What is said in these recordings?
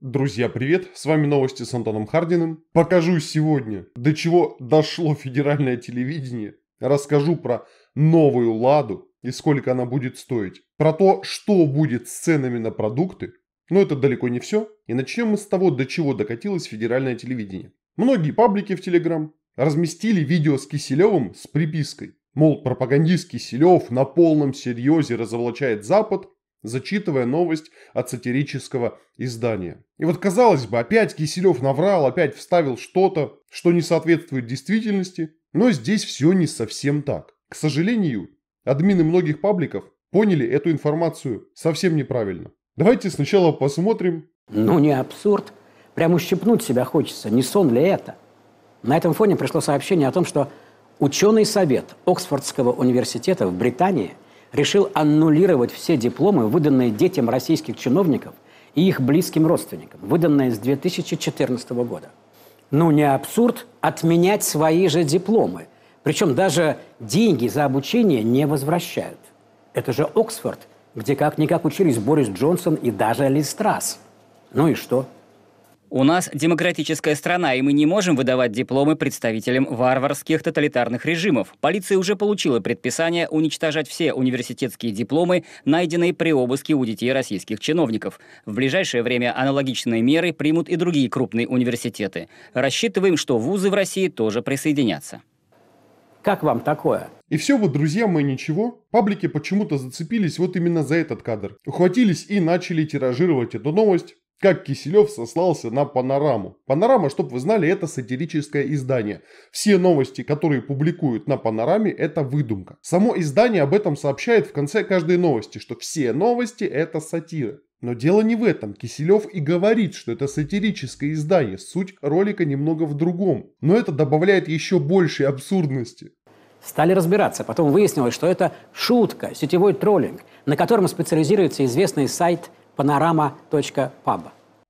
Друзья, привет! С вами новости с Антоном Хардиным. Покажу сегодня, до чего дошло федеральное телевидение. Расскажу про новую «Ладу» и сколько она будет стоить. Про то, что будет с ценами на продукты. Но это далеко не все. И начнем мы с того, до чего докатилось федеральное телевидение. Многие паблики в Телеграм разместили видео с Киселевым с припиской. Мол, пропагандист Киселев на полном серьезе разоблачает Запад зачитывая новость от сатирического издания. И вот казалось бы, опять Киселев наврал, опять вставил что-то, что не соответствует действительности, но здесь все не совсем так. К сожалению, админы многих пабликов поняли эту информацию совсем неправильно. Давайте сначала посмотрим. Ну не абсурд. Прямо ущипнуть себя хочется. Не сон ли это? На этом фоне пришло сообщение о том, что ученый совет Оксфордского университета в Британии – решил аннулировать все дипломы, выданные детям российских чиновников и их близким родственникам, выданные с 2014 года. Ну, не абсурд отменять свои же дипломы. Причем даже деньги за обучение не возвращают. Это же Оксфорд, где как-никак учились Борис Джонсон и даже Ли Страсс. Ну и что? У нас демократическая страна, и мы не можем выдавать дипломы представителям варварских тоталитарных режимов. Полиция уже получила предписание уничтожать все университетские дипломы, найденные при обыске у детей российских чиновников. В ближайшее время аналогичные меры примут и другие крупные университеты. Рассчитываем, что вузы в России тоже присоединятся. Как вам такое? И все вот, друзья мои, ничего. Паблики почему-то зацепились вот именно за этот кадр. Ухватились и начали тиражировать эту новость как Киселев сослался на «Панораму». «Панорама», чтобы вы знали, это сатирическое издание. Все новости, которые публикуют на «Панораме», это выдумка. Само издание об этом сообщает в конце каждой новости, что все новости – это сатира. Но дело не в этом. Киселев и говорит, что это сатирическое издание. Суть ролика немного в другом. Но это добавляет еще большей абсурдности. Стали разбираться. Потом выяснилось, что это шутка, сетевой троллинг, на котором специализируется известный сайт panorama.pub.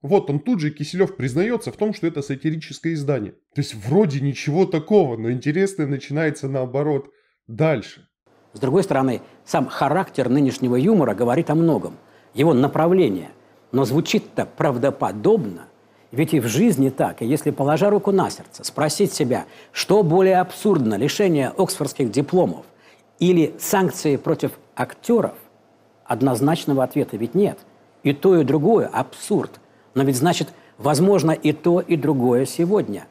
Вот он тут же, Киселев, признается в том, что это сатирическое издание. То есть вроде ничего такого, но интересное начинается наоборот дальше. С другой стороны, сам характер нынешнего юмора говорит о многом. Его направление. Но звучит-то правдоподобно. Ведь и в жизни так. И если, положа руку на сердце, спросить себя, что более абсурдно – лишение оксфордских дипломов или санкции против актеров, однозначного ответа ведь нет. И то, и другое – абсурд – но ведь значит, возможно и то, и другое сегодня.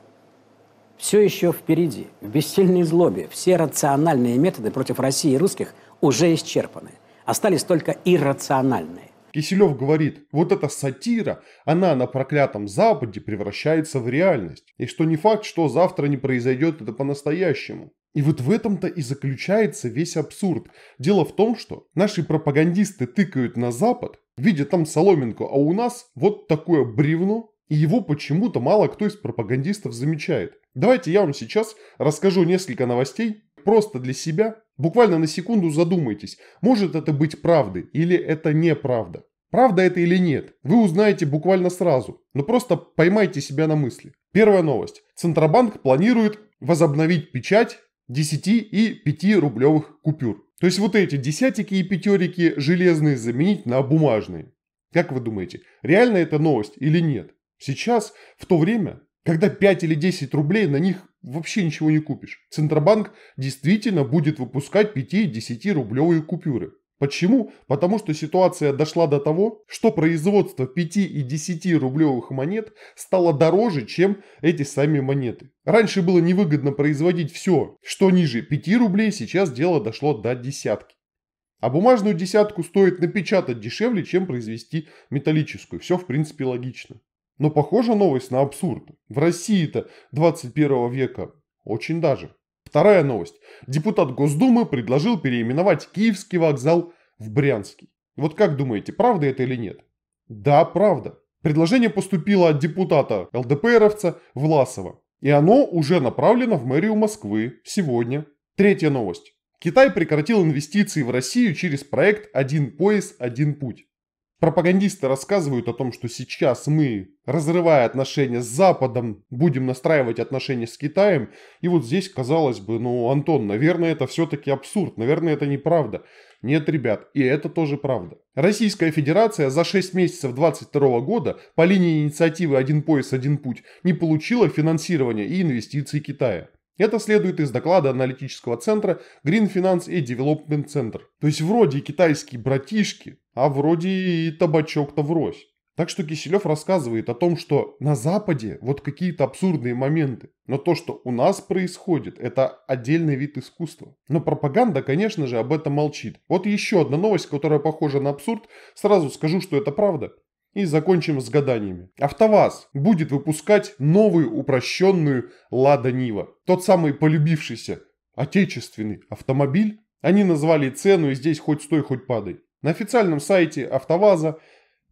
Все еще впереди, в бессильной злобе, все рациональные методы против России и русских уже исчерпаны. Остались только иррациональные. Киселев говорит, вот эта сатира, она на проклятом Западе превращается в реальность. И что не факт, что завтра не произойдет это по-настоящему. И вот в этом-то и заключается весь абсурд. Дело в том, что наши пропагандисты тыкают на Запад, Видя там соломинку, а у нас вот такое бревно, и его почему-то мало кто из пропагандистов замечает. Давайте я вам сейчас расскажу несколько новостей, просто для себя, буквально на секунду задумайтесь, может это быть правдой или это неправда. Правда это или нет, вы узнаете буквально сразу, но просто поймайте себя на мысли. Первая новость. Центробанк планирует возобновить печать 10 и 5 рублевых купюр. То есть вот эти десятики и пятерики железные заменить на бумажные. Как вы думаете, реально это новость или нет? Сейчас, в то время, когда 5 или 10 рублей на них вообще ничего не купишь, Центробанк действительно будет выпускать 5 и 10 рублевые купюры. Почему? Потому что ситуация дошла до того, что производство 5 и 10 рублевых монет стало дороже, чем эти сами монеты. Раньше было невыгодно производить все, что ниже 5 рублей, сейчас дело дошло до десятки. А бумажную десятку стоит напечатать дешевле, чем произвести металлическую. Все в принципе логично. Но похожа новость на абсурд. В России-то 21 века очень даже. Вторая новость. Депутат Госдумы предложил переименовать Киевский вокзал в Брянский. Вот как думаете, правда это или нет? Да, правда. Предложение поступило от депутата ЛДПРовца Власова. И оно уже направлено в мэрию Москвы сегодня. Третья новость. Китай прекратил инвестиции в Россию через проект «Один пояс, один путь» пропагандисты рассказывают о том, что сейчас мы, разрывая отношения с Западом, будем настраивать отношения с Китаем. И вот здесь, казалось бы, ну, Антон, наверное, это все-таки абсурд, наверное, это неправда. Нет, ребят, и это тоже правда. Российская Федерация за 6 месяцев 2022 года по линии инициативы «Один пояс, один путь» не получила финансирования и инвестиций Китая. Это следует из доклада аналитического центра Green Finance и Development Center. То есть вроде и китайские братишки, а вроде и табачок-то врозь. Так что Киселев рассказывает о том, что на Западе вот какие-то абсурдные моменты. Но то, что у нас происходит, это отдельный вид искусства. Но пропаганда, конечно же, об этом молчит. Вот еще одна новость, которая похожа на абсурд. Сразу скажу, что это правда. И закончим с гаданиями. АвтоВАЗ будет выпускать новую упрощенную Лада Нива. Тот самый полюбившийся отечественный автомобиль. Они назвали цену и здесь хоть стой, хоть падай. На официальном сайте АвтоВАЗа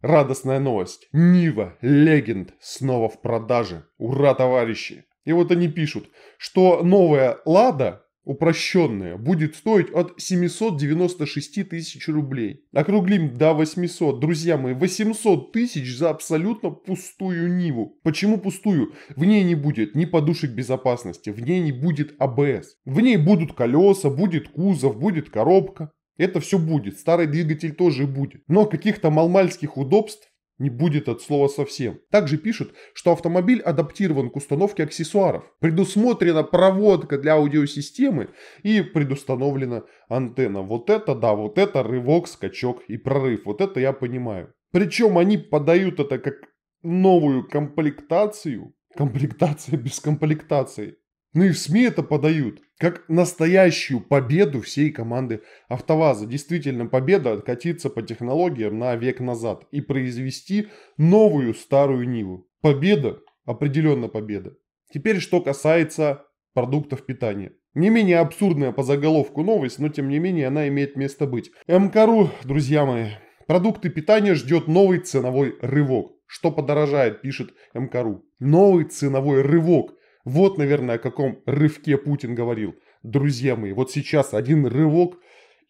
радостная новость. Нива Легенд снова в продаже. Ура, товарищи! И вот они пишут, что новая Лада упрощенная, будет стоить от 796 тысяч рублей. Округлим до 800. Друзья мои, 800 тысяч за абсолютно пустую Ниву. Почему пустую? В ней не будет ни подушек безопасности, в ней не будет АБС. В ней будут колеса, будет кузов, будет коробка. Это все будет, старый двигатель тоже будет. Но каких-то малмальских удобств не будет от слова совсем. Также пишут, что автомобиль адаптирован к установке аксессуаров. Предусмотрена проводка для аудиосистемы и предустановлена антенна. Вот это да, вот это рывок, скачок и прорыв. Вот это я понимаю. Причем они подают это как новую комплектацию. Комплектация без комплектации. Ну и в СМИ это подают, как настоящую победу всей команды АвтоВАЗа. Действительно, победа откатиться по технологиям на век назад и произвести новую старую Ниву. Победа, определенно победа. Теперь, что касается продуктов питания. Не менее абсурдная по заголовку новость, но тем не менее она имеет место быть. МКРУ, друзья мои, продукты питания ждет новый ценовой рывок. Что подорожает, пишет МКРУ. Новый ценовой рывок. Вот, наверное, о каком рывке Путин говорил. Друзья мои, вот сейчас один рывок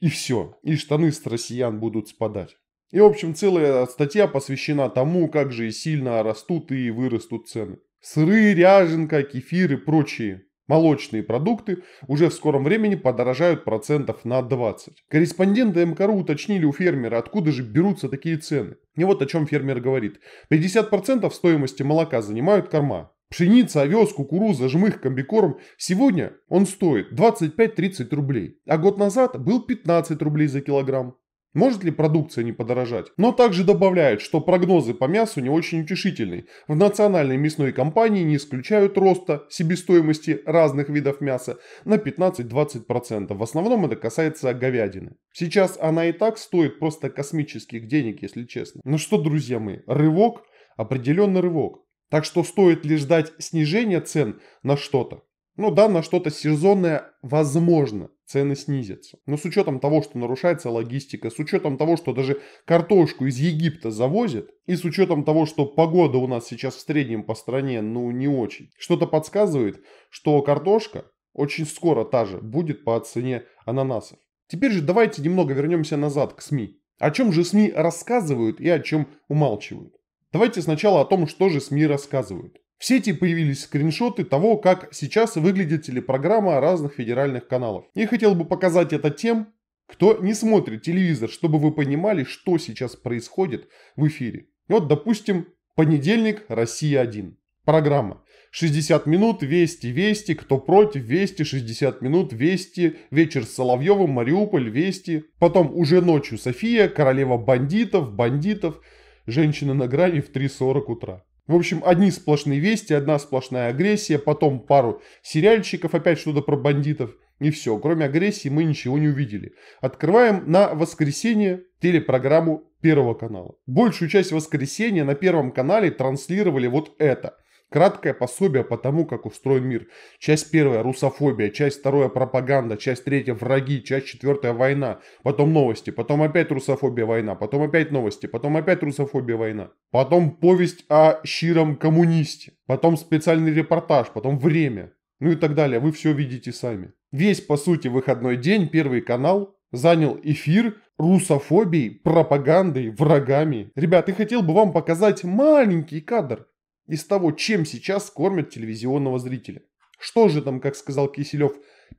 и все. И штаны с россиян будут спадать. И, в общем, целая статья посвящена тому, как же сильно растут и вырастут цены. Сыры, ряженка, кефир и прочие молочные продукты уже в скором времени подорожают процентов на 20. Корреспонденты МКРУ уточнили у фермера, откуда же берутся такие цены. И вот о чем фермер говорит. 50% стоимости молока занимают корма. Пшеница, овес, кукуруза, жмых, комбикорм. Сегодня он стоит 25-30 рублей, а год назад был 15 рублей за килограмм. Может ли продукция не подорожать? Но также добавляют, что прогнозы по мясу не очень утешительны. В национальной мясной компании не исключают роста себестоимости разных видов мяса на 15-20%. В основном это касается говядины. Сейчас она и так стоит просто космических денег, если честно. Ну что, друзья мои, рывок, определенный рывок. Так что стоит ли ждать снижения цен на что-то? Ну да, на что-то сезонное, возможно, цены снизятся. Но с учетом того, что нарушается логистика, с учетом того, что даже картошку из Египта завозят, и с учетом того, что погода у нас сейчас в среднем по стране, ну не очень, что-то подсказывает, что картошка очень скоро та же будет по цене ананасов. Теперь же давайте немного вернемся назад к СМИ. О чем же СМИ рассказывают и о чем умалчивают. Давайте сначала о том, что же СМИ рассказывают. В сети появились скриншоты того, как сейчас выглядит телепрограмма разных федеральных каналов. Я хотел бы показать это тем, кто не смотрит телевизор, чтобы вы понимали, что сейчас происходит в эфире. Вот, допустим, понедельник, Россия-1. Программа. 60 минут, Вести, Вести, кто против, Вести, 60 минут, Вести, вечер с Соловьевым, Мариуполь, Вести. Потом уже ночью София, королева бандитов, бандитов женщина на грани в 3.40 утра. В общем, одни сплошные вести, одна сплошная агрессия, потом пару сериальчиков, опять что-то про бандитов. И все, кроме агрессии мы ничего не увидели. Открываем на воскресенье телепрограмму Первого канала. Большую часть воскресенья на Первом канале транслировали вот это – Краткое пособие по тому, как устроен мир. Часть первая – русофобия, часть вторая – пропаганда, часть третья – враги, часть четвертая – война, потом новости, потом опять русофобия, война, потом опять новости, потом опять русофобия, война, потом повесть о щиром коммунисте, потом специальный репортаж, потом время, ну и так далее. Вы все видите сами. Весь, по сути, выходной день Первый канал занял эфир русофобией, пропагандой, врагами. Ребят, я хотел бы вам показать маленький кадр из того, чем сейчас кормят телевизионного зрителя. Что же там, как сказал Киселев,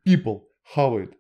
people хавает?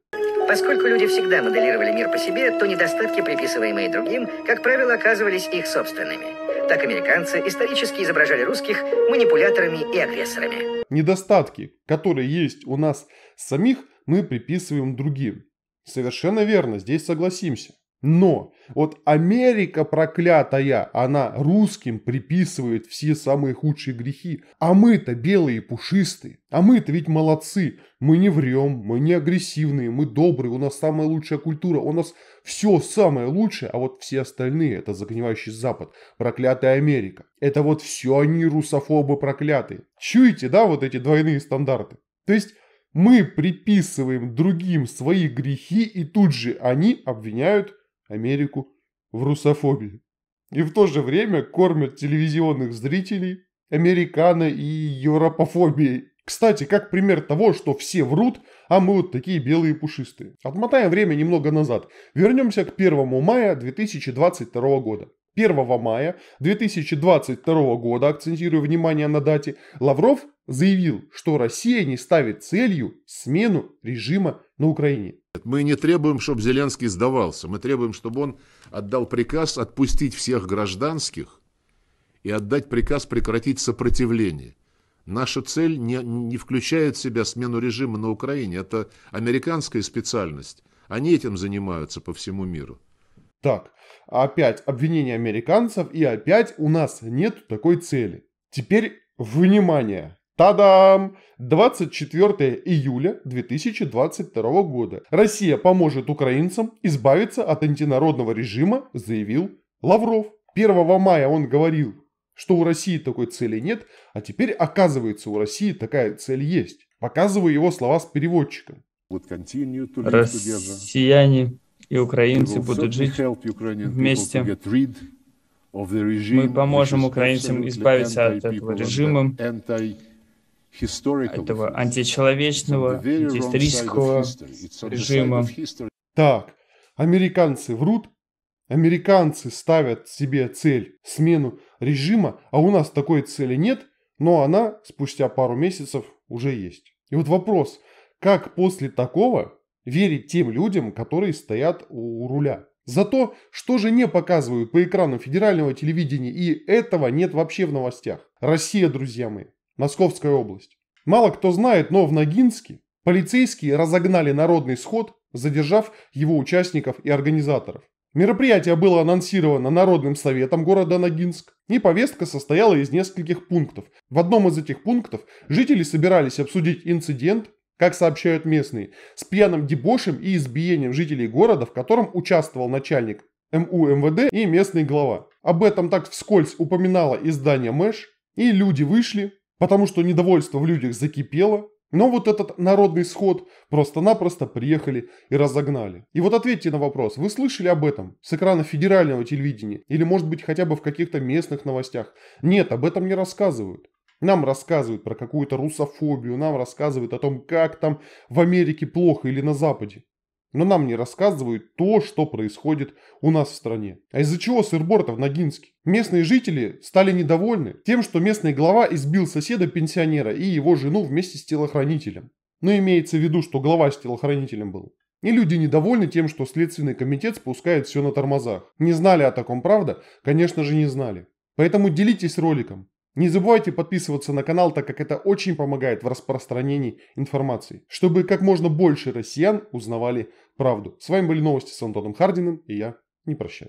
Поскольку люди всегда моделировали мир по себе, то недостатки, приписываемые другим, как правило, оказывались их собственными. Так американцы исторически изображали русских манипуляторами и агрессорами. Недостатки, которые есть у нас самих, мы приписываем другим. Совершенно верно, здесь согласимся. Но вот Америка проклятая, она русским приписывает все самые худшие грехи. А мы-то белые и пушистые. А мы-то ведь молодцы. Мы не врем, мы не агрессивные, мы добрые, у нас самая лучшая культура, у нас все самое лучшее, а вот все остальные, это загнивающий Запад, проклятая Америка. Это вот все они русофобы проклятые. Чуете, да, вот эти двойные стандарты? То есть мы приписываем другим свои грехи, и тут же они обвиняют Америку в русофобии. И в то же время кормят телевизионных зрителей американо и европофобией. Кстати, как пример того, что все врут, а мы вот такие белые пушистые. Отмотаем время немного назад. Вернемся к 1 мая 2022 года. 1 мая 2022 года, акцентируя внимание на дате, Лавров заявил, что Россия не ставит целью смену режима на Украине. Мы не требуем, чтобы Зеленский сдавался. Мы требуем, чтобы он отдал приказ отпустить всех гражданских и отдать приказ прекратить сопротивление. Наша цель не, не включает в себя смену режима на Украине. Это американская специальность. Они этим занимаются по всему миру. Так, опять обвинение американцев и опять у нас нет такой цели. Теперь внимание! Та-дам! 24 июля 2022 года. Россия поможет украинцам избавиться от антинародного режима, заявил Лавров. 1 мая он говорил, что у России такой цели нет, а теперь оказывается у России такая цель есть. Показываю его слова с переводчиком. Россияне и украинцы будут жить вместе. Мы поможем украинцам избавиться от этого режима, этого античеловечного, антиисторического режима. Так, американцы врут, американцы ставят себе цель смену режима, а у нас такой цели нет, но она спустя пару месяцев уже есть. И вот вопрос, как после такого верить тем людям, которые стоят у руля. Зато что же не показывают по экранам федерального телевидения, и этого нет вообще в новостях. Россия, друзья мои, Московская область. Мало кто знает, но в Ногинске полицейские разогнали народный сход, задержав его участников и организаторов. Мероприятие было анонсировано Народным советом города Ногинск, и повестка состояла из нескольких пунктов. В одном из этих пунктов жители собирались обсудить инцидент, как сообщают местные, с пьяным дебошем и избиением жителей города, в котором участвовал начальник МУ МВД и местный глава. Об этом так вскользь упоминало издание МЭШ, и люди вышли, потому что недовольство в людях закипело, но вот этот народный сход просто-напросто приехали и разогнали. И вот ответьте на вопрос, вы слышали об этом с экрана федерального телевидения или может быть хотя бы в каких-то местных новостях? Нет, об этом не рассказывают. Нам рассказывают про какую-то русофобию, нам рассказывают о том, как там в Америке плохо или на Западе. Но нам не рассказывают то, что происходит у нас в стране. А из-за чего сырбор-то в Ногинске? Местные жители стали недовольны тем, что местный глава избил соседа-пенсионера и его жену вместе с телохранителем. Но имеется в виду, что глава с телохранителем был. И люди недовольны тем, что Следственный комитет спускает все на тормозах. Не знали о таком, правда? Конечно же не знали. Поэтому делитесь роликом. Не забывайте подписываться на канал, так как это очень помогает в распространении информации, чтобы как можно больше россиян узнавали правду. С вами были новости с Антоном Хардиным, и я не прощаюсь.